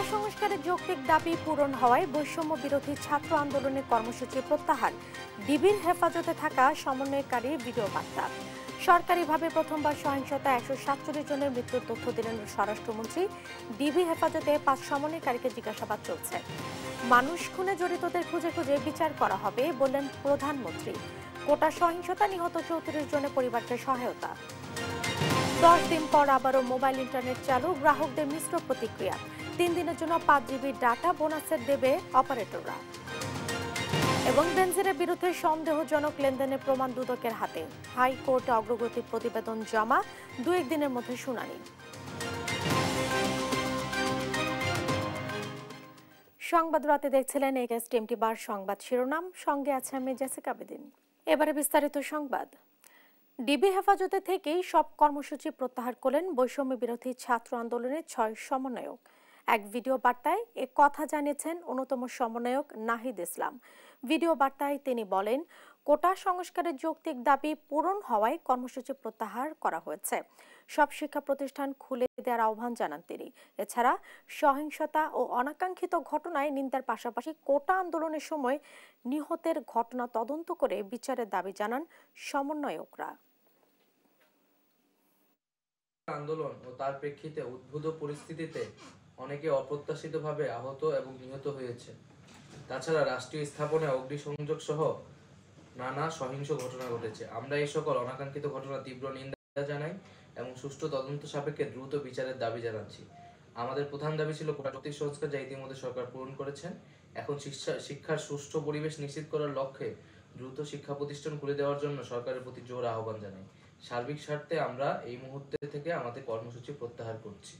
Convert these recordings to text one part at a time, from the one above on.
সেবা সংস্কারের যৌক্তিক দাবি পূরণ হওয়ায় বৈষম্য বিরোধী ছাত্র আন্দোলনের কর্মসূচি প্রত্যাহার ডিবির হেফাজতে থাকা সমন্বয়কারী ভিডিও বার্তা সরকারিভাবে প্রথমবার সহিংসতা একশো সাতচল্লিশ জনের মৃত্যুর তথ্য দিলেন স্বরাষ্ট্রমন্ত্রী ডিবি হেফাজতে পাঁচ সমন্বয়কারীকে জিজ্ঞাসাবাদ চলছে মানুষ খুনে জড়িতদের খুঁজে খুঁজে বিচার করা হবে বললেন প্রধানমন্ত্রী কোটা সহিংসতা নিহত চৌত্রিশ জনের পরিবারকে সহায়তা দশ দিন পর আবারও মোবাইল ইন্টারনেট চালু গ্রাহকদের মিশ্র প্রতিক্রিয়া তিন দিনের জন্য পাঁচ জিবি ডাটা বোনাসের দেবে অপারেটররা এবং বেনজিরের বিরুদ্ধে সন্দেহজনক লেনদেনের প্রমাণ দুদকের হাতে হাইকোর্টে অগ্রগতি প্রতিবেদন জমা দু একদিনের মধ্যে শুনানি সংবাদ রাতে দেখছিলেন এস টিমটি বার সংবাদ শিরোনাম সঙ্গে আছে আমি জেসিকা বেদিন এবারে বিস্তারিত সংবাদ ডিবি হেফাজতে থেকেই সব কর্মসূচি প্রত্যাহার করলেন বৈষম্য বিরোধী ছাত্র আন্দোলনের ছয় সমন্বয়ক এক ভিডিও বার্তায় এ কথা জানিয়েছেন অন্যতম সমন্বয়ক নাহিদ ইসলাম ভিডিও বার্তায় তিনি বলেন কোটা সংস্কারের যৌক্তিক দাবি পূরণ হওয়ায় কর্মসূচি প্রত্যাহার করা হয়েছে সব শিক্ষা প্রতিষ্ঠান খুলে দেওয়ার আহ্বান জানান তিনি এছাড়া সহিংসতা ও অনাকাঙ্ক্ষিত ঘটনায় নিন্দার পাশাপাশি কোটা আন্দোলনের সময় নিহতের ঘটনা তদন্ত করে বিচারের দাবি জানান সমন্বয়করা আন্দোলন ও তার প্রেক্ষিতে উদ্ভূত পরিস্থিতিতে অনেকে অপ্রত্যাশিতভাবে আহত এবং নিহত হয়েছে তাছাড়া রাষ্ট্রীয় স্থাপনে অগ্নিসংযোগ সহ নানা সহিংস ঘটনা ঘটেছে আমরা এই সকল অনাকাঙ্ক্ষিত ঘটনা তীব্র নিন্দা জানাই এবং সুষ্ঠু তদন্ত সাপেক্ষে দ্রুত বিচারের দাবি জানাচ্ছি আমাদের প্রধান দাবি ছিল কোটাভিত্তিক সংস্কার যা ইতিমধ্যে সরকার পূরণ করেছেন এখন শিক্ষা শিক্ষার সুষ্ঠু পরিবেশ নিশ্চিত করার লক্ষ্যে দ্রুত শিক্ষা প্রতিষ্ঠান খুলে দেওয়ার জন্য সরকারের প্রতি জোর আহ্বান জানাই সার্বিক স্বার্থে আমরা এই মুহূর্তে থেকে আমাদের কর্মসূচি প্রত্যাহার করছি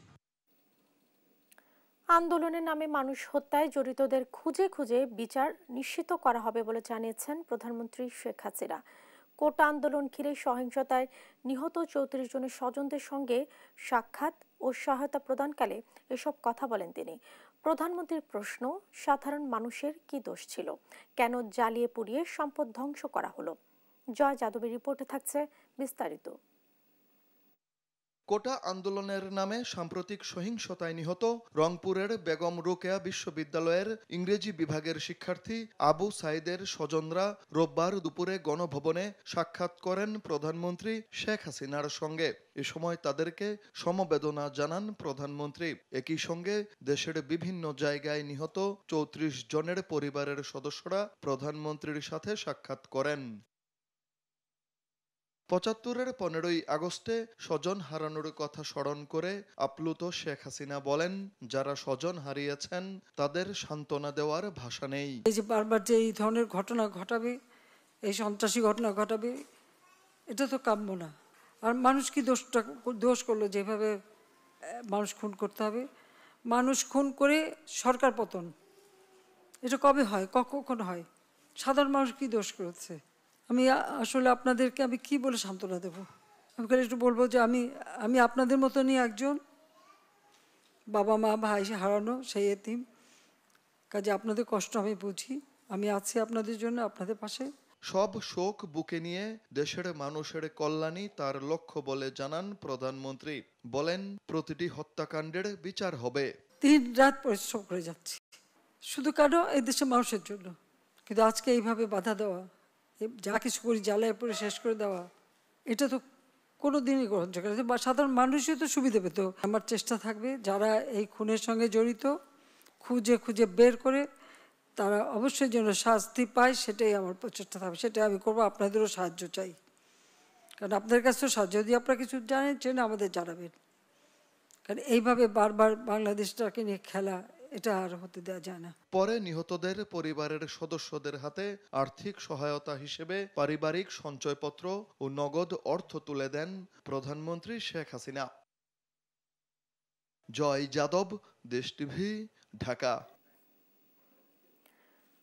আন্দোলনের নামে মানুষ হত্যায় জড়িতদের খুঁজে খুঁজে বিচার নিশ্চিত করা হবে বলে জানিয়েছেন প্রধানমন্ত্রী শেখ হাসিনা কোটা আন্দোলন ঘিরে সহিংসতায় নিহত চৌত্রিশ জনের স্বজনদের সঙ্গে সাক্ষাৎ ও সহায়তা প্রদানকালে এসব কথা বলেন তিনি প্রধানমন্ত্রীর প্রশ্ন সাধারণ মানুষের কি দোষ ছিল কেন জ্বালিয়ে পুড়িয়ে সম্পদ ধ্বংস করা হলো জয় যাদবের রিপোর্টে থাকছে বিস্তারিত কোটা আন্দোলনের নামে সাম্প্রতিক সহিংসতায় নিহত রংপুরের বেগম রোকেয়া বিশ্ববিদ্যালয়ের ইংরেজি বিভাগের শিক্ষার্থী আবু সাইদের স্বজনরা রোববার দুপুরে গণভবনে সাক্ষাৎ করেন প্রধানমন্ত্রী শেখ হাসিনার সঙ্গে এ সময় তাদেরকে সমবেদনা জানান প্রধানমন্ত্রী একই সঙ্গে দেশের বিভিন্ন জায়গায় নিহত চৌত্রিশ জনের পরিবারের সদস্যরা প্রধানমন্ত্রীর সাথে সাক্ষাৎ করেন পঁচাত্তরের পনেরোই আগস্টে স্বজন হারানোর কথা স্মরণ করে আপ্লুত শেখ হাসিনা বলেন যারা স্বজন হারিয়েছেন তাদের সান্ত্বনা দেওয়ার ভাষা নেই এই যে বারবার যে এই ধরনের ঘটনা ঘটাবে এই সন্ত্রাসী ঘটনা ঘটাবে এটা তো কাম্য না আর মানুষ কি দোষটা দোষ করলো যেভাবে মানুষ খুন করতে হবে মানুষ খুন করে সরকার পতন এটা কবে হয় কখন হয় সাধারণ মানুষ কি দোষ করেছে আমি আসলে আপনাদেরকে আমি কি বলে সান্ত্বনা দেবো আমি খালি একটু বলবো যে আমি আমি আপনাদের মতনই একজন বাবা মা ভাই হারানো সেই এতিম কাজে আপনাদের কষ্ট আমি বুঝি আমি আছি আপনাদের জন্য আপনাদের পাশে সব শোক বুকে নিয়ে দেশের মানুষের কল্যাণই তার লক্ষ্য বলে জানান প্রধানমন্ত্রী বলেন প্রতিটি হত্যাকাণ্ডের বিচার হবে তিন রাত পরিশ্রম করে যাচ্ছি শুধু কেন এই দেশের মানুষের জন্য কিন্তু আজকে এইভাবে বাধা দেওয়া যা কিছু করি জ্বালায় পরে শেষ করে দেওয়া এটা তো কোনো দিনই গ্রহণযোগ্য বা সাধারণ মানুষই তো সুবিধা পেত আমার চেষ্টা থাকবে যারা এই খুনের সঙ্গে জড়িত খুঁজে খুঁজে বের করে তারা অবশ্যই যেন শাস্তি পায় সেটাই আমার প্রচেষ্টা থাকবে সেটাই আমি করবো আপনাদেরও সাহায্য চাই কারণ আপনাদের কাছেও সাহায্য যদি আপনারা কিছু জানেন সেটা আমাদের জানাবেন কারণ এইভাবে বারবার বাংলাদেশটাকে নিয়ে খেলা এটা আর হতে দেওয়া যায় না পরে নিহতদের পরিবারের সদস্যদের হাতে আর্থিক সহায়তা হিসেবে পারিবারিক সঞ্চয়পত্র ও নগদ অর্থ তুলে দেন প্রধানমন্ত্রী শেখ হাসিনা জয় যাদব দেশ টিভি ঢাকা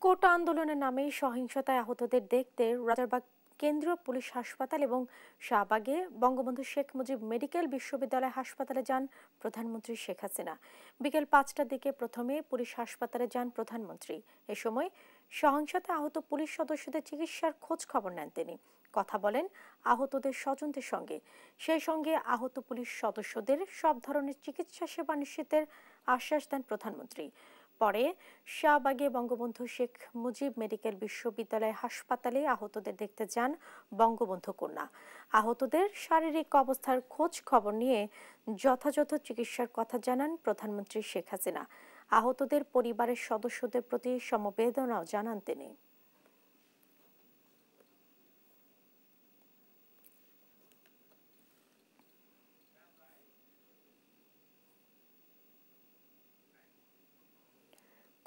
কোটা আন্দোলনের নামে সহিংসতায় আহতদের দেখতে রাজারবাগ কেন্দ্রীয় পুলিশ হাসপাতাল এবং শাহবাগে বঙ্গবন্ধু শেখ মুজিব মেডিকেল বিশ্ববিদ্যালয় হাসপাতালে যান প্রধানমন্ত্রী শেখ হাসিনা বিকেল পাঁচটার দিকে প্রথমে পুলিশ হাসপাতালে যান প্রধানমন্ত্রী এ সময় সহিংসতা আহত পুলিশ সদস্যদের চিকিৎসার খোঁজ খবর নেন তিনি কথা বলেন আহতদের স্বজনদের সঙ্গে সেই সঙ্গে আহত পুলিশ সদস্যদের সব ধরনের চিকিৎসা সেবা নিশ্চিতের আশ্বাস দেন প্রধানমন্ত্রী পরে শাহবাগে বঙ্গবন্ধু শেখ মুজিব মেডিকেল বিশ্ববিদ্যালয় হাসপাতালে আহতদের দেখতে যান বঙ্গবন্ধু কন্যা আহতদের শারীরিক অবস্থার খোঁজ খবর নিয়ে যথাযথ চিকিৎসার কথা জানান প্রধানমন্ত্রী শেখ হাসিনা আহতদের পরিবারের সদস্যদের প্রতি সমবেদনাও জানান তিনি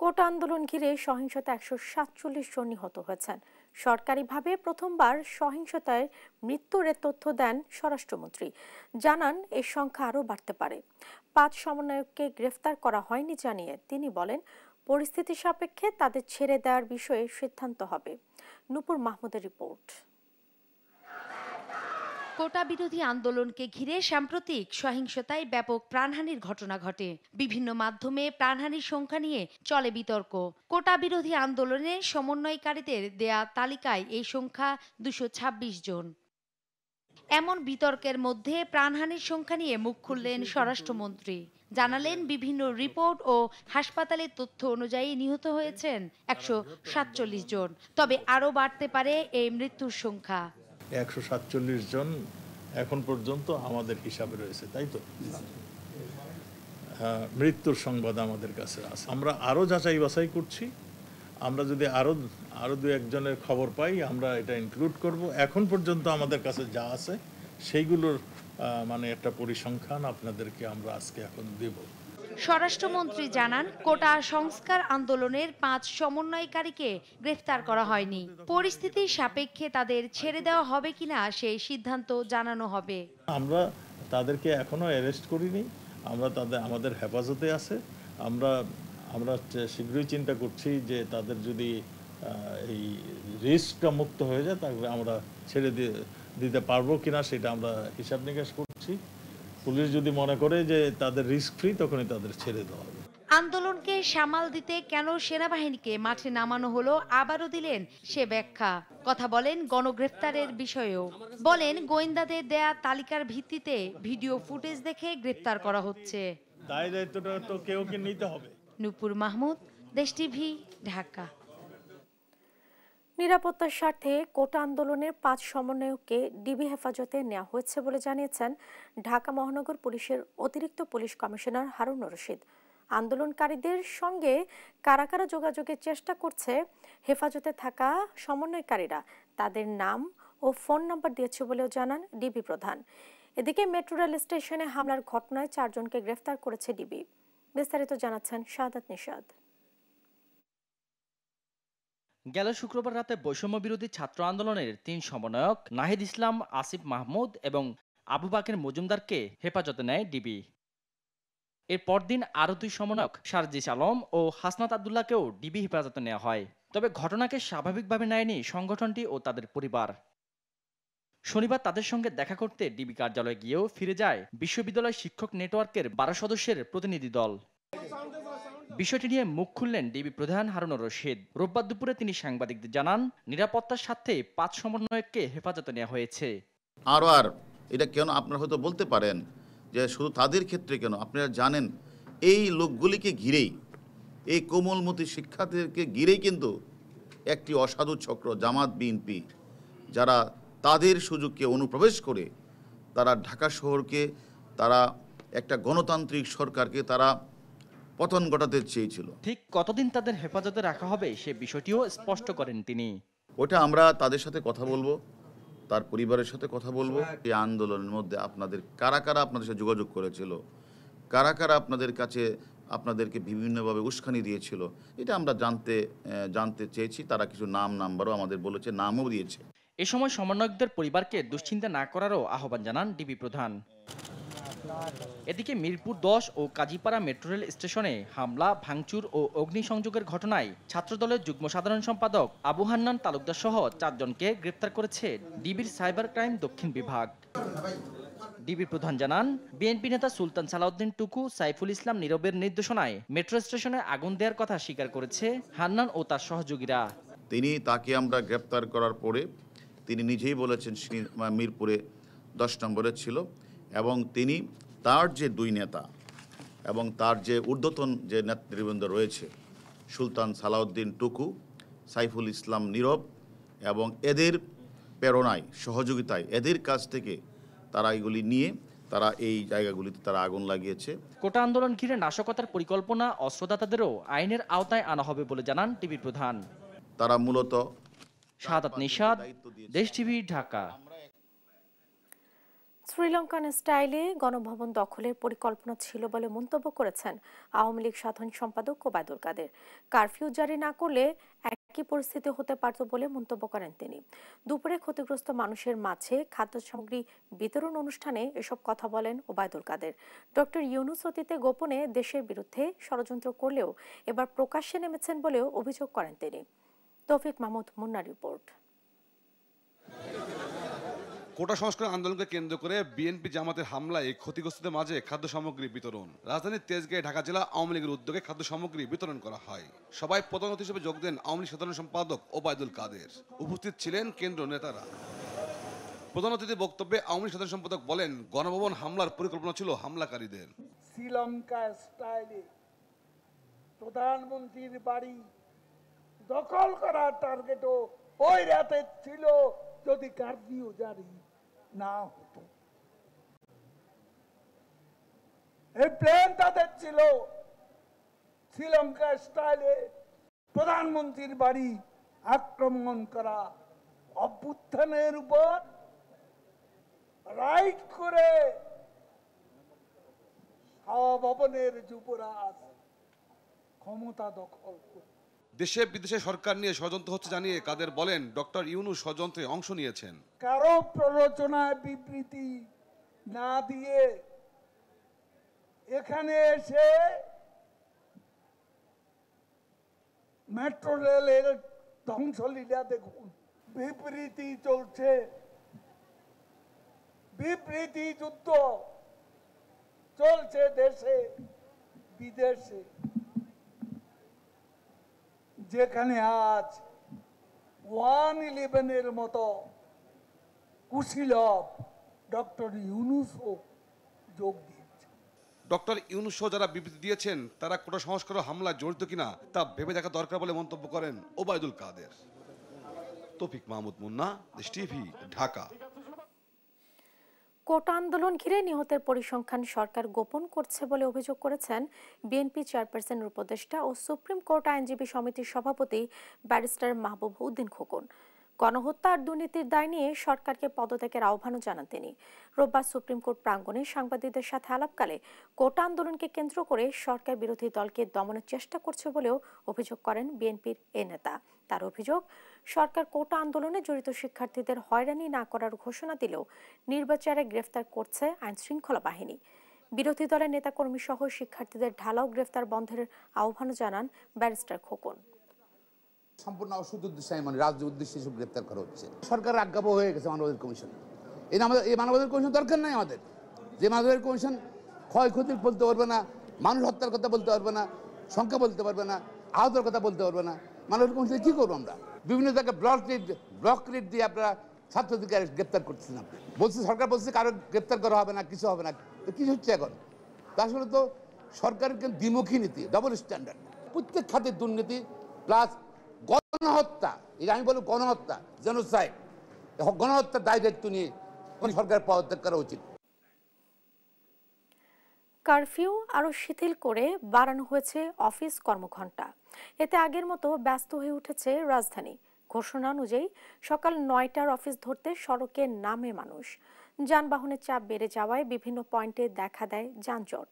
কোট আন্দোলন ঘিরে সহিংসতা একশো সাতচল্লিশ জন নিহত হয়েছেন সরকারিভাবে প্রথমবার সহিংসতায় মৃত্যুর তথ্য দেন স্বরাষ্ট্রমন্ত্রী জানান এর সংখ্যা আরও বাড়তে পারে পাঁচ সমন্বয়ককে গ্রেফতার করা হয়নি জানিয়ে তিনি বলেন পরিস্থিতি সাপেক্ষে তাদের ছেড়ে দেওয়ার বিষয়ে সিদ্ধান্ত হবে নূপুর মাহমুদের রিপোর্ট কোটা বিরোধী আন্দোলনকে ঘিরে সাম্প্রতিক সহিংসতায় ব্যাপক প্রাণহানির ঘটনা ঘটে বিভিন্ন মাধ্যমে প্রাণহানির সংখ্যা নিয়ে চলে বিতর্ক কোটা বিরোধী আন্দোলনে সমন্বয়কারীদের দেয়া তালিকায় এই সংখ্যা দুশো জন এমন বিতর্কের মধ্যে প্রাণহানির সংখ্যা নিয়ে মুখ খুললেন স্বরাষ্ট্রমন্ত্রী জানালেন হ্যাঁ। বিভিন্ন রিপোর্ট ও হাসপাতালের তথ্য অনুযায়ী নিহত হয়েছেন একশো জন তবে আরও বাড়তে পারে এই মৃত্যুর সংখ্যা একশো জন এখন পর্যন্ত আমাদের হিসাবে রয়েছে তাই তো হ্যাঁ, মৃত্যুর সংবাদ আমাদের কাছে আছে আমরা আরও যাচাই বাছাই করছি আমরা যদি আরও আরও দু একজনের খবর পাই আমরা এটা ইনক্লুড করব এখন পর্যন্ত আমাদের কাছে যা আছে সেইগুলোর মানে একটা পরিসংখ্যান আপনাদেরকে আমরা আজকে এখন দেবো স্বরাষ্ট্রমন্ত্রী জানান কোটা সংস্কার আন্দোলনের পাঁচ সমন্বয়কারীকে গ্রেফতার করা হয়নি পরিস্থিতির সাপেক্ষে তাদের ছেড়ে দেওয়া হবে কিনা সেই সিদ্ধান্ত জানানো হবে আমরা তাদেরকে এখনো অ্যারেস্ট করিনি আমরা তাদের আমাদের হেফাজতে আছে আমরা আমরা শীঘ্রই চিন্তা করছি যে তাদের যদি এই রিস্কটা মুক্ত হয়ে যায় তাহলে আমরা ছেড়ে দিয়ে দিতে পারবো কিনা সেটা আমরা হিসাব নিকাশ করছি পুলিশ যদি মনে করে যে তাদের রিস্ক ফ্রি তখনই তাদের ছেড়ে দেওয়া হবে আন্দোলনকে সামাল দিতে কেন সেনাবাহিনীকে মাঠে নামানো হলো আবারও দিলেন সে ব্যাখ্যা কথা বলেন গণগ্রেফতারের বিষয়েও বলেন গোয়েন্দাদের দেয়া তালিকার ভিত্তিতে ভিডিও ফুটেজ দেখে গ্রেফতার করা হচ্ছে দায় দায়িত্বটা তো কেউ কে নিতে হবে নূপুর মাহমুদ দেশ টিভি ঢাকা নিরাপত্তার স্বার্থে কোটা আন্দোলনের পাঁচ সমন্বয়ককে ডিবি হেফাজতে নেওয়া হয়েছে বলে জানিয়েছেন ঢাকা মহানগর পুলিশের অতিরিক্ত পুলিশ কমিশনার হারুন রশিদ আন্দোলনকারীদের সঙ্গে কারা কারা যোগাযোগের চেষ্টা করছে হেফাজতে থাকা সমন্বয়কারীরা তাদের নাম ও ফোন নাম্বার দিয়েছে বলেও জানান ডিবি প্রধান এদিকে মেট্রো রেল স্টেশনে হামলার ঘটনায় চারজনকে গ্রেফতার করেছে ডিবি বিস্তারিত জানাচ্ছেন সাদাত নিশাদ গেল শুক্রবার রাতে বৈষম্য বিরোধী ছাত্র আন্দোলনের তিন সমন্বয়ক নাহিদ ইসলাম আসিফ মাহমুদ এবং আবু বাকের মজুমদারকে হেফাজতে নেয় ডিবি এর পরদিন আরও দুই সমন্বয়ক সারজিস আলম ও হাসনাত আবদুল্লাহকেও ডিবি হেফাজতে নেওয়া হয় তবে ঘটনাকে স্বাভাবিকভাবে নেয়নি সংগঠনটি ও তাদের পরিবার শনিবার তাদের সঙ্গে দেখা করতে ডিবি কার্যালয়ে গিয়েও ফিরে যায় বিশ্ববিদ্যালয় শিক্ষক নেটওয়ার্কের বারো সদস্যের প্রতিনিধি দল বিষয়টি নিয়ে মুখ খুললেন ডিবি প্রধান হারুনুর রশিদ রোববার দুপুরে তিনি সাংবাদিকদের জানান নিরাপত্তার স্বার্থে পাঁচ সমন্বয়ককে হেফাজতে নেওয়া হয়েছে আর আর এটা কেন আপনারা হয়তো বলতে পারেন যে শুধু তাদের ক্ষেত্রে কেন আপনারা জানেন এই লোকগুলিকে ঘিরেই এই কোমলমতি শিক্ষার্থীদেরকে ঘিরেই কিন্তু একটি অসাধু চক্র জামাত বিএনপি যারা তাদের সুযোগকে অনুপ্রবেশ করে তারা ঢাকা শহরকে তারা একটা গণতান্ত্রিক সরকারকে তারা পতন ঘটাতে চেয়েছিল ঠিক কতদিন তাদের হেফাজতে রাখা হবে সে বিষয়টিও স্পষ্ট করেন তিনি ওটা আমরা তাদের সাথে কথা বলবো তার পরিবারের সাথে কথা বলবো এই আন্দোলনের মধ্যে আপনাদের কারা কারা আপনাদের সাথে যোগাযোগ করেছিল কারা কারা আপনাদের কাছে আপনাদেরকে বিভিন্নভাবে উস্কানি দিয়েছিল এটা আমরা জানতে জানতে চেয়েছি তারা কিছু নাম নাম্বারও আমাদের বলেছে নামও দিয়েছে এ সময় সমন্বয়কদের পরিবারকে দুশ্চিন্তা না করারও আহ্বান জানান ডিবি প্রধান এদিকে মিরপুর দশ ও কাজীপাড়া মেট্রো রেল স্টেশনে হামলা ভাঙচুর ও অগ্নিসংযোগের ঘটনায় ছাত্রদলের যুগ্ম সাধারণ সম্পাদক আবু হান্নান তালুকদার সহ চারজনকে গ্রেপ্তার করেছে ডিবির সাইবার ক্রাইম দক্ষিণ বিভাগ ডিবির প্রধান জানান বিএনপি নেতা সুলতান সালাউদ্দিন টুকু সাইফুল ইসলাম নীরবের নির্দেশনায় মেট্রো স্টেশনে আগুন দেওয়ার কথা স্বীকার করেছে হান্নান ও তার সহযোগীরা তিনি তাকে আমরা গ্রেপ্তার করার পরে তিনি নিজেই বলেছেন মিরপুরে দশ নম্বরে ছিল এবং তিনি তার যে দুই নেতা এবং তার যে ঊর্ধ্বতন যে নেতৃবৃন্দ রয়েছে সুলতান সালাউদ্দিন টুকু সাইফুল ইসলাম নীরব এবং এদের প্রেরণায় সহযোগিতায় এদের কাছ থেকে তারা এগুলি নিয়ে তারা এই জায়গাগুলিতে তারা আগুন লাগিয়েছে কোটা আন্দোলন ঘিরে নাশকতার পরিকল্পনা অস্ত্রদাতাদেরও আইনের আওতায় আনা হবে বলে জানান টিভির প্রধান তারা মূলত সাদাত নিষাদ দেশ টিভি ঢাকা শ্রীলঙ্কান স্টাইলে গণভবন দখলের পরিকল্পনা ছিল বলে মন্তব্য করেছেন আওয়ামী লীগ সাধারণ সম্পাদক কোবায়দুল কাদের কারফিউ জারি না করলে একই পরিস্থিতি হতে পারত বলে মন্তব্য করেন তিনি দুপুরে ক্ষতিগ্রস্ত মানুষের মাঝে খাদ্য সামগ্রী বিতরণ অনুষ্ঠানে এসব কথা বলেন ওবায়দুল কাদের ডক্টর ইউনুস অতীতে গোপনে দেশের বিরুদ্ধে ষড়যন্ত্র করলেও এবার প্রকাশ্যে নেমেছেন বলেও অভিযোগ করেন তিনি তৌফিক মাহমুদ মুন্না রিপোর্ট কোটা সংস্কার আন্দোলনকে কেন্দ্র করে বিএনপি জামাতের হামলায় ক্ষতিগ্রস্তদের মাঝে খাদ্য সামগ্রী বিতরণ রাজধানীর তেজগাঁয়ে ঢাকা জেলা আওয়ামী লীগের উদ্যোগে খাদ্য সামগ্রী বিতরণ করা হয় সবাই প্রধান অতিথি হিসেবে যোগ দেন আওয়ামী লীগ সাধারণ সম্পাদক ওবায়দুল কাদের উপস্থিত ছিলেন কেন্দ্র নেতারা প্রধান অতিথি বক্তব্যে আওয়ামী লীগ সাধারণ সম্পাদক বলেন গণভবন হামলার পরিকল্পনা ছিল হামলাকারীদের শ্রীলঙ্কা স্টাইলে প্রধানমন্ত্রীর বাড়ি দখল করার টার্গেটও ওই রাতে ছিল যদি কার্ফিউ জারি না হতো এই প্লেন তাদের ছিল শ্রীলঙ্কা স্টাইলে প্রধানমন্ত্রীর বাড়ি আক্রমণ করা অভ্যুত্থানের উপর রাইট করে হাওয়া ভবনের যুবরাজ ক্ষমতা দখল করত দেশে বিদেশে সরকার নিয়ে ষড়যন্ত্র হচ্ছে জানিয়ে কাদের বলেন ডক্টর ইউনু ষড়যন্ত্রে অংশ নিয়েছেন কারো প্ররোচনায় বিবৃতি না দিয়ে এখানে এসে মেট্রো রেলের ধ্বংসলীলা দেখুন বিবৃতি চলছে বিবৃতি যুদ্ধ চলছে দেশে বিদেশে যেখানে আজ ওয়ান ইলেভেনের মতো কুশীলভ ডক্টর ইউনুসও যোগ দিয়েছে ডক্টর ইউনুসও যারা বিবৃতি দিয়েছেন তারা কোনো সংস্কার হামলা জড়িত কিনা তা ভেবে দেখা দরকার বলে মন্তব্য করেন ওবায়দুল কাদের তৌফিক মাহমুদ মুন্না টিভি ঢাকা কোটা আন্দোলন ঘিরে নিহতের পরিসংখ্যান সরকার গোপন করছে বলে অভিযোগ করেছেন বিএনপি চেয়ারপারসনের উপদেষ্টা ও সুপ্রিম কোর্ট আইনজীবী সমিতির সভাপতি ব্যারিস্টার মাহবুব উদ্দিন খোকন আর দুর্নীতির দায় নিয়ে সরকারকে পদত্যাগের আহ্বানও জানান তিনি রোববার সুপ্রিম কোর্ট প্রাঙ্গণে সাংবাদিকদের সাথে আলাপকালে কোটা আন্দোলনকে কেন্দ্র করে সরকার বিরোধী দলকে দমনের চেষ্টা করছে বলেও অভিযোগ করেন বিএনপির এ নেতা তার অভিযোগ সরকার কোটা আন্দোলনে জড়িত শিক্ষার্থীদের হয়রানি না করার ঘোষণা দিলেও নির্বাচারে গ্রেফতার করছে আইনশৃঙ্খলা বাহিনী বিরোধী দলের নেতাকর্মী সহ শিক্ষার্থীদের ঢালাও গ্রেফতার বন্ধের আহ্বান জানান ব্যারিস্টার খোকন সম্পূর্ণ অসুদ উদ্দেশ্যে মানে রাজ্য উদ্দেশ্যে এসব গ্রেপ্তার করা হচ্ছে সরকার আজ্ঞাপ হয়ে গেছে মানবাধিকার কমিশন এই আমাদের এই মানবাধিকার কমিশন দরকার নাই আমাদের যে মানবাধিকার কমিশন ক্ষয়ক্ষতি বলতে পারবে না মানুষ হত্যার কথা বলতে পারবে না সংখ্যা বলতে পারবে না আহতের কথা বলতে পারবে না মানবাধিকার কমিশন কী করবো আমরা বিভিন্ন জায়গায় ব্লক রেট ব্লক রেট দিয়ে আপনারা ছাত্রদেরকে গ্রেপ্তার করছেন আপনি বলছে সরকার বলছে কারো গ্রেপ্তার করা হবে না কিছু হবে না তো কিছু হচ্ছে এখন আসলে তো সরকারের কিন্তু দ্বিমুখী নীতি ডবল স্ট্যান্ডার্ড প্রত্যেক খাতের দুর্নীতি প্লাস গণহত্যা এটা আমি বলি গণহত্যা জেনোসাইড গণহত্যার দায় দায়িত্ব নিয়ে কোন সরকার পদত্যাগ করা উচিত কারফিউ আরও শিথিল করে বাড়ানো হয়েছে অফিস কর্মঘণ্টা এতে আগের মতো ব্যস্ত হয়ে উঠেছে রাজধানী ঘোষণা অনুযায়ী সকাল নয়টার অফিস ধরতে সড়কে নামে মানুষ যানবাহনের চাপ বেড়ে যাওয়ায় বিভিন্ন পয়েন্টে দেখা দেয় যানজট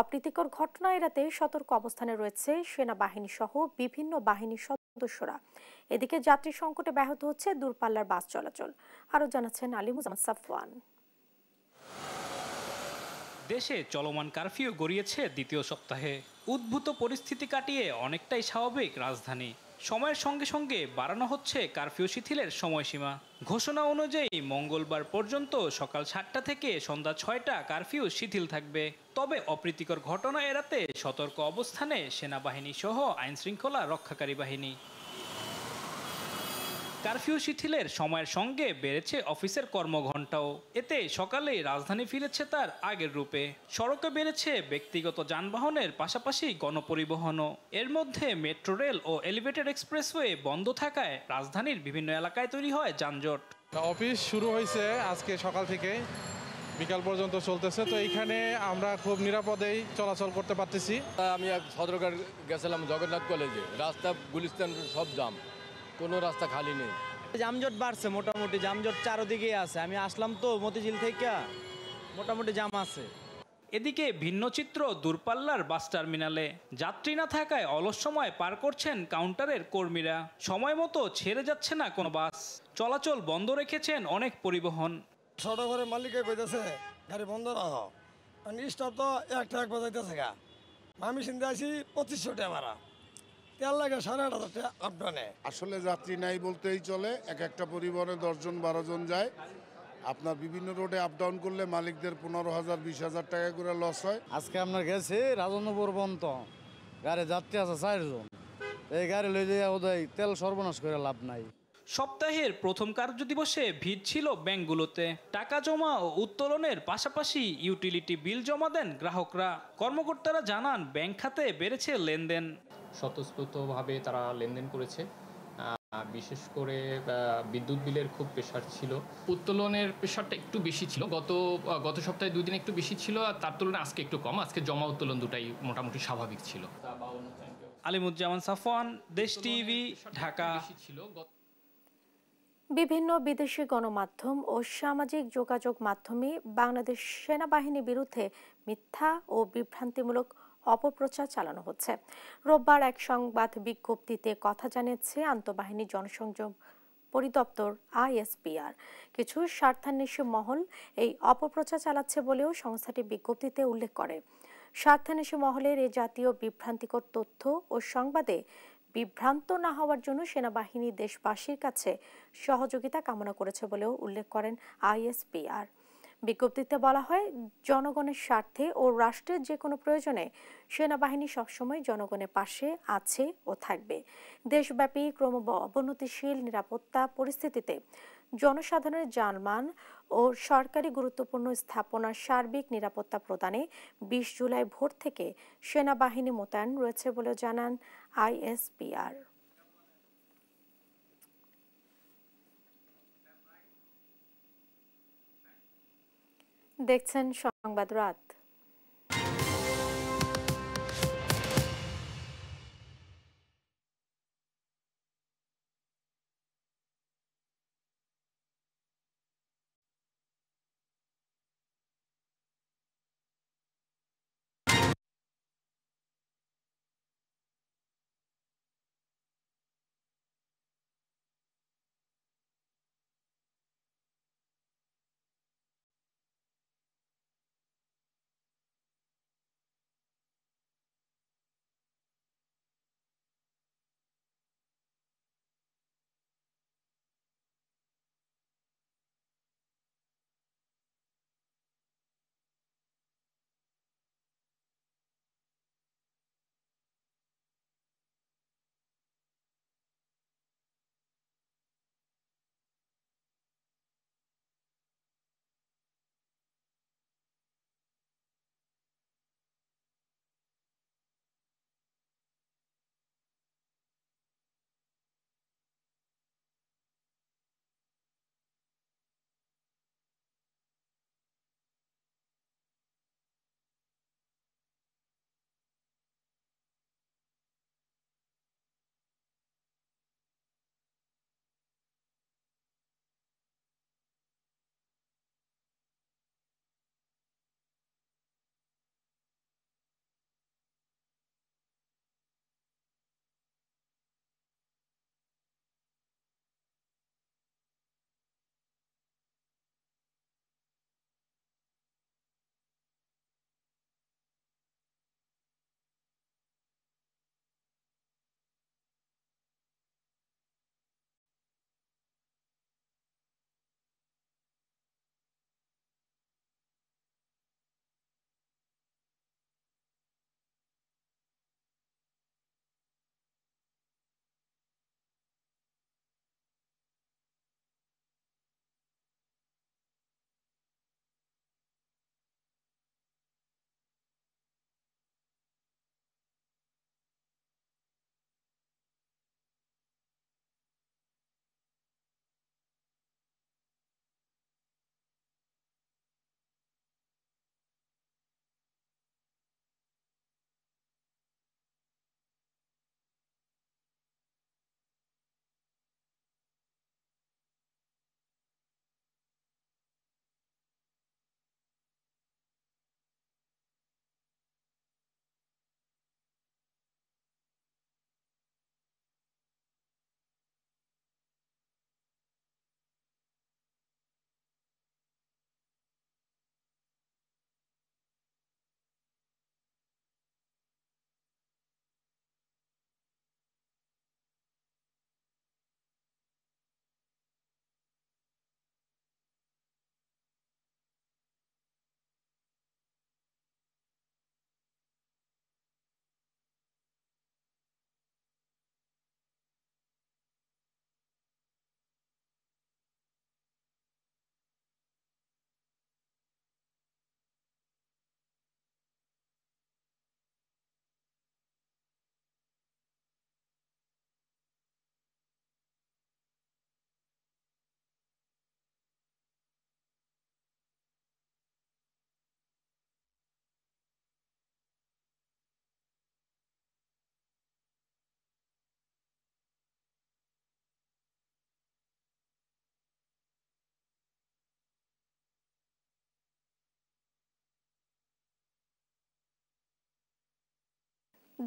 অপ্রীতিকর ঘটনা এড়াতে সতর্ক অবস্থানে রয়েছে সেনাবাহিনী সহ বিভিন্ন বাহিনীর সদস্যরা এদিকে যাত্রী সংকটে ব্যাহত হচ্ছে দূরপাল্লার বাস চলাচল আরও জানাচ্ছেন আলিমুজামান সাফওয়ান দেশে চলমান কারফিউ গড়িয়েছে দ্বিতীয় সপ্তাহে উদ্ভূত পরিস্থিতি কাটিয়ে অনেকটাই স্বাভাবিক রাজধানী সময়ের সঙ্গে সঙ্গে বাড়ানো হচ্ছে কারফিউ শিথিলের সময়সীমা ঘোষণা অনুযায়ী মঙ্গলবার পর্যন্ত সকাল সাতটা থেকে সন্ধ্যা ছয়টা কারফিউ শিথিল থাকবে তবে অপ্রীতিকর ঘটনা এড়াতে সতর্ক অবস্থানে সেনাবাহিনী সহ আইনশৃঙ্খলা রক্ষাকারী বাহিনী কারফিউ শিথিলের সময়ের সঙ্গে বেড়েছে অফিসের কর্মঘণ্টাও এতে সকালে রাজধানী ফিরেছে তার আগের রূপে সড়কে বেড়েছে ব্যক্তিগত যানবাহনের পাশাপাশি গণপরিবহনও এর মধ্যে মেট্রো রেল ও এলিভেটেড এক্সপ্রেসওয়ে বন্ধ থাকায় রাজধানীর বিভিন্ন এলাকায় তৈরি হয় যানজট অফিস শুরু হয়েছে আজকে সকাল থেকে বিকাল পর্যন্ত চলতেছে তো এইখানে আমরা খুব নিরাপদেই চলাচল করতে পারতেছি আমি এক সদরঘাট গেছিলাম জগন্নাথ কলেজে রাস্তা গুলিস্তান সব জাম কোনো রাস্তা খালি নেই যানজট বাড়ছে মোটামুটি জামজট চারোদিকে আছে আমি আসলাম তো মতিঝিল থেকে মোটামুটি জাম আছে এদিকে ভিন্ন চিত্র দূরপাল্লার বাস টার্মিনালে যাত্রী না থাকায় অলস সময় পার করছেন কাউন্টারের কর্মীরা সময় মতো ছেড়ে যাচ্ছে না কোনো বাস চলাচল বন্ধ রেখেছেন অনেক পরিবহন ছোট মালিকে কইতেছে গাড়ি বন্ধ রাখো স্টপ তো একটা এক বাজাইতেছে গা আমি চিন্তা আছি পঁচিশশো টাকা ভাড়া তেল লাগে সাড়ে আট হাজার নেয় আসলে যাত্রী নাই বলতেই চলে এক একটা পরিবহনে দশজন বারো জন যায় আপনার বিভিন্ন রোডে আপ ডাউন করলে মালিকদের পনেরো হাজার বিশ হাজার টাকা করে লস হয় আজকে আপনার গেছে রাজনগর বন্ত গাড়ি যাত্রী আছে চারজন এই গাড়ি লই যাই ওদের তেল সর্বনাশ করে লাভ নাই সপ্তাহের প্রথম কার্য দিবসে ভিড় ছিল ব্যাংকগুলোতে টাকা জমা ও উত্তোলনের পাশাপাশি ইউটিলিটি বিল জমা দেন গ্রাহকরা কর্মকর্তারা জানান ব্যাংক খাতে বেড়েছে লেনদেন স্বতঃস্ফূর্তভাবে তারা লেনদেন করেছে বিশেষ করে বিদ্যুৎ বিলের খুব প্রেশার ছিল উত্তোলনের প্রেশারটা একটু বেশি ছিল গত গত সপ্তাহে দুই দিন একটু বেশি ছিল আর তার তুলনায় আজকে একটু কম আজকে জমা উত্তোলন দুটাই মোটামুটি স্বাভাবিক ছিল আলিমুজ্জামান সাফওয়ান দেশ টিভি ঢাকা ছিল বিভিন্ন বিদেশি গণমাধ্যম ও সামাজিক যোগাযোগ মাধ্যমে বাংলাদেশ সেনাবাহিনীর বিরুদ্ধে মিথ্যা ও বিভ্রান্তিমূলক অপপ্রচার চালানো হচ্ছে রোববার এক সংবাদ বিজ্ঞপ্তিতে কথা জানিয়েছে আন্তঃবাহিনী জনসংযোগ পরিদপ্তর আইএসপিআর কিছু স্বার্থান্বেষী মহল এই অপপ্রচার চালাচ্ছে বলেও সংস্থাটি বিজ্ঞপ্তিতে উল্লেখ করে স্বার্থান্বেষী মহলের এ জাতীয় বিভ্রান্তিকর তথ্য ও সংবাদে বিভ্রান্ত না হওয়ার জন্য সেনাবাহিনী দেশবাসীর কাছে সহযোগিতা কামনা করেছে বলেও উল্লেখ করেন আইএসপিআর বিজ্ঞপ্তিতে বলা হয় জনগণের স্বার্থে ও রাষ্ট্রের যে কোনো প্রয়োজনে সেনাবাহিনী সবসময় জনগণের পাশে আছে ও থাকবে দেশব্যাপী ক্রমব অবনতিশীল নিরাপত্তা পরিস্থিতিতে জনসাধারণের জানমান ও সরকারি গুরুত্বপূর্ণ স্থাপনার সার্বিক নিরাপত্তা প্রদানে বিশ জুলাই ভোর থেকে সেনাবাহিনী মোতায়েন রয়েছে বলে জানান আইএসপিআর দেখছেন সংবাদ রাত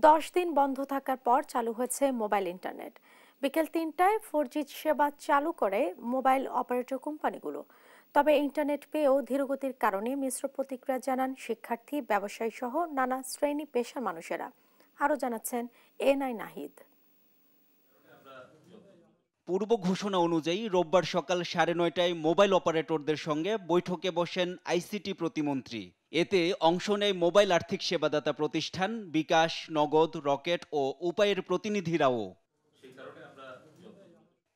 দশ দিন বন্ধ থাকার পর চালু হয়েছে মোবাইল ইন্টারনেট বিকেল তিনটায় ফোর সেবা চালু করে মোবাইল অপারেটর কোম্পানিগুলো তবে ইন্টারনেট পেয়েও ধীরগতির কারণে মিশ্র প্রতিক্রিয়া জানান শিক্ষার্থী ব্যবসায়ী সহ নানা শ্রেণী পেশার মানুষেরা আরও জানাচ্ছেন এন আই নাহিদ পূর্ব ঘোষণা অনুযায়ী রোববার সকাল সাড়ে নয়টায় মোবাইল অপারেটরদের সঙ্গে বৈঠকে বসেন আইসিটি প্রতিমন্ত্রী এতে অংশ নেয় মোবাইল আর্থিক সেবাদাতা প্রতিষ্ঠান বিকাশ নগদ রকেট ও উপায়ের প্রতিনিধিরাও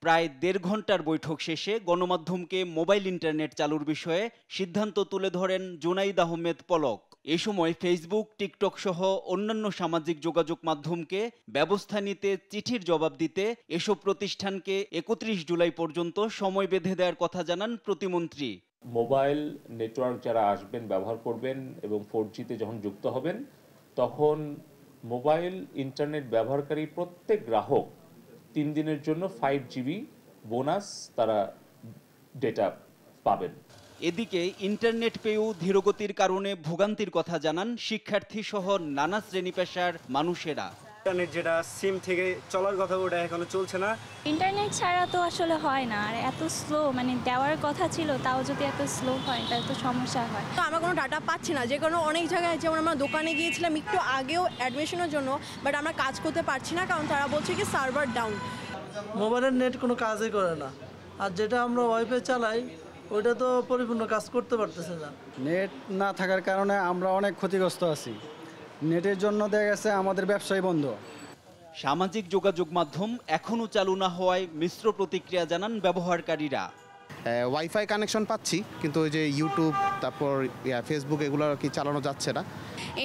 প্রায় দেড় ঘন্টার বৈঠক শেষে গণমাধ্যমকে মোবাইল ইন্টারনেট চালুর বিষয়ে সিদ্ধান্ত তুলে ধরেন জুনাইদ আহমেদ পলক এ সময় ফেসবুক টিকটক সহ অন্যান্য সামাজিক যোগাযোগ মাধ্যমকে ব্যবস্থা নিতে চিঠির জবাব দিতে এসব প্রতিষ্ঠানকে একত্রিশ জুলাই পর্যন্ত সময় বেঁধে দেওয়ার কথা জানান প্রতিমন্ত্রী মোবাইল নেটওয়ার্ক যারা আসবেন ব্যবহার করবেন এবং ফোর জিতে যখন যুক্ত হবেন তখন মোবাইল ইন্টারনেট ব্যবহারকারী প্রত্যেক গ্রাহক তিন দিনের জন্য ফাইভ জিবি বোনাস তারা ডেটা পাবেন এদিকে ইন্টারনেট পেয়েও ধীরগতির কারণে ভোগান্তির কথা জানান শিক্ষার্থী সহ নানা শ্রেণী পেশার মানুষেরা ইন্টারনেট যেটা সিম থেকে চলার কথা ওটা এখনো চলছে না ইন্টারনেট ছাড়া তো আসলে হয় না আর এত স্লো মানে দেওয়ার কথা ছিল তাও যদি এত স্লো হয় তাহলে তো সমস্যা হয় তো আমরা কোনো ডাটা পাচ্ছি না যে কারণে অনেক জায়গায় যেমন আমরা দোকানে গিয়েছিলাম একটু আগেও অ্যাডমিশনের জন্য বাট আমরা কাজ করতে পারছি না কারণ তারা বলছে কি সার্ভার ডাউন মোবাইলের নেট কোনো কাজই করে না আর যেটা আমরা ওয়াইফাই চালাই ওইটা তো পরিপূর্ণ কাজ করতে পারতেছে না নেট না থাকার কারণে আমরা অনেক ক্ষতিগ্রস্ত আছি নেটের জন্য দেখা গেছে আমাদের ব্যবসায় বন্ধ সামাজিক যোগাযোগ মাধ্যম এখনও চালু না হওয়ায় মিশ্র প্রতিক্রিয়া জানান ব্যবহারকারীরা ওয়াইফাই কানেকশন পাচ্ছি কিন্তু ওই যে ইউটিউব তারপর ফেসবুক এগুলো কি চালানো যাচ্ছে না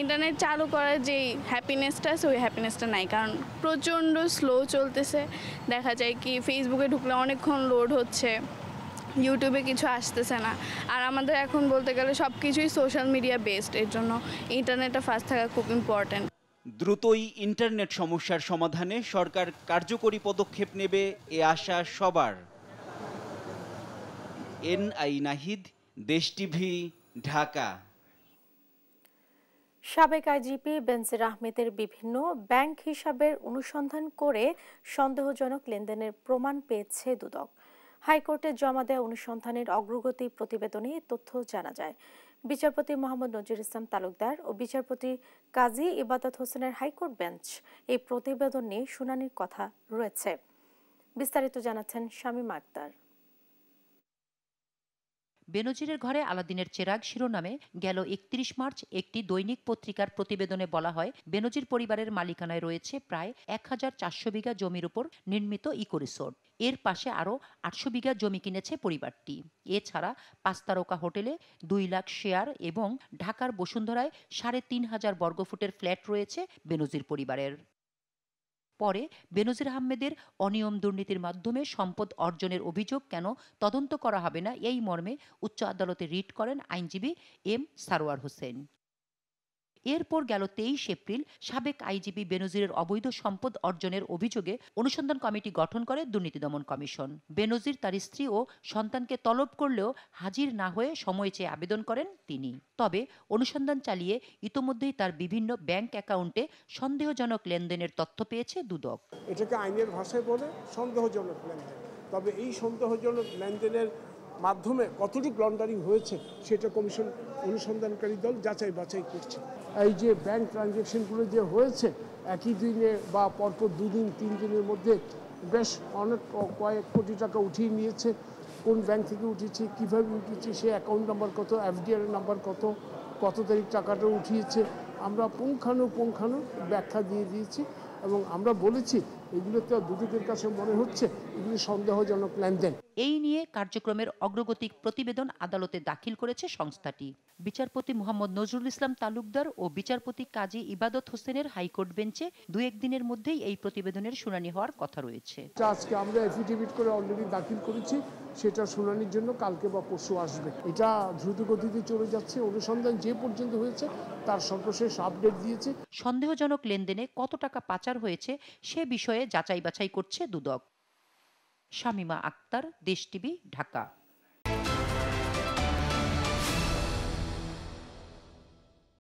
ইন্টারনেট চালু করার যে হ্যাপিনেসটা আছে ওই হ্যাপিনেসটা নাই কারণ প্রচণ্ড স্লো চলতেছে দেখা যায় কি ফেসবুকে ঢুকলে অনেকক্ষণ লোড হচ্ছে ইউটিউবে কিছু আসতেছে না আর আমাদের এখন বলতে গেলে সব কিছুই সোশ্যাল মিডিয়া বেসড এর জন্য ইন্টারনেটটা ফাস্ট থাকা খুব ইম্পর্টেন্ট দ্রুতই ইন্টারনেট সমস্যার সমাধানে সরকার কার্যকরী পদক্ষেপ নেবে এ আশা সবার এন আই নাহিদ দেশ টিভি ঢাকা সাবেক আইজিপি বেনজির আহমেদের বিভিন্ন ব্যাংক হিসাবের অনুসন্ধান করে সন্দেহজনক লেনদেনের প্রমাণ পেয়েছে দুদক হাইকোর্টে জমা দেওয়া অনুসন্ধানের অগ্রগতি প্রতিবেদনে তথ্য জানা যায় বিচারপতি মোহাম্মদ নজির ইসলাম তালুকদার ও বিচারপতি কাজী ইবাদত হোসেনের হাইকোর্ট বেঞ্চ এই প্রতিবেদন নিয়ে শুনানির কথা রয়েছে বিস্তারিত জানাচ্ছেন শামীম আক্তার বেনজিরের ঘরে আলাদিনের চেরাগ শিরোনামে গেল একত্রিশ মার্চ একটি দৈনিক পত্রিকার প্রতিবেদনে বলা হয় বেনজির পরিবারের মালিকানায় রয়েছে প্রায় এক হাজার চারশো বিঘা জমির উপর নির্মিত ইকো রিসোর্ট এর পাশে আরও আটশো বিঘা জমি কিনেছে পরিবারটি এছাড়া পাস্তারকা হোটেলে দুই লাখ শেয়ার এবং ঢাকার বসুন্ধরায় সাড়ে তিন হাজার বর্গফুটের ফ্ল্যাট রয়েছে বেনজির পরিবারের পরে বেনজির আহমেদের অনিয়ম দুর্নীতির মাধ্যমে সম্পদ অর্জনের অভিযোগ কেন তদন্ত করা হবে না এই মর্মে উচ্চ আদালতে রিট করেন আইনজীবী এম সারোয়ার হোসেন এরপর গেল তেইশ এপ্রিল সাবেক আইজিপি বেনজিরের অবৈধ সম্পদ অর্জনের অভিযোগে অনুসন্ধান কমিটি গঠন করে দুর্নীতি দমন কমিশন বেনজির তার স্ত্রী ও সন্তানকে তলব করলেও হাজির না হয়ে সময় চেয়ে আবেদন করেন তিনি তবে অনুসন্ধান চালিয়ে ইতোমধ্যেই তার বিভিন্ন ব্যাংক অ্যাকাউন্টে সন্দেহজনক লেনদেনের তথ্য পেয়েছে দুদক এটাকে আইনের ভাষায় বলে সন্দেহজনক লেনদেন তবে এই সন্দেহজনক লেনদেনের মাধ্যমে কতটুকু লন্ডারিং হয়েছে সেটা কমিশন অনুসন্ধানকারী দল যাচাই বাছাই করছে এই যে ব্যাংক ট্রানজ্যাকশনগুলো যে হয়েছে একই দিনে বা পরপর দুদিন তিন দিনের মধ্যে বেশ অনেক কয়েক কোটি টাকা উঠিয়ে নিয়েছে কোন ব্যাংক থেকে উঠেছে কীভাবে উঠেছে সে অ্যাকাউন্ট নাম্বার কত এফডিআর নাম্বার কত কত তারিখ টাকাটা উঠিয়েছে আমরা পুঙ্খানু পুঙ্খানু ব্যাখ্যা দিয়ে দিয়েছি এবং আমরা বলেছি এগুলো তো দুদকের কাছে মনে হচ্ছে এগুলি সন্দেহজনক লেনদেন এই নিয়ে কার্যক্রমের অগ্রগতি প্রতিবেদন আদালতে দাখিল করেছে সংস্থাটি বিচারপতি মোহাম্মদ নজরুল ইসলাম তালুকদার ও বিচারপতি কাজী ইবাদত হোসেনের হাইকোর্ট বেঞ্চে দু একদিনের মধ্যেই এই প্রতিবেদনের শুনানি হওয়ার কথা রয়েছে আচ্ছা, আজকে আমরা এফিডেভিট করে অলরেডি দাখিল করেছি সেটা শুনানির জন্য কালকে বা পরশু আসবে এটা দ্রুত গতিতে চলে যাচ্ছে অনুসন্ধান যে পর্যন্ত হয়েছে তার সর্বশেষ আপডেট দিয়েছে সন্দেহজনক লেনদেনে কত টাকা পাচার হয়েছে সে বিষয়ে বিষয়ে যাচাই বাছাই করছে দুদক শামিমা আক্তার দেশ টিভি ঢাকা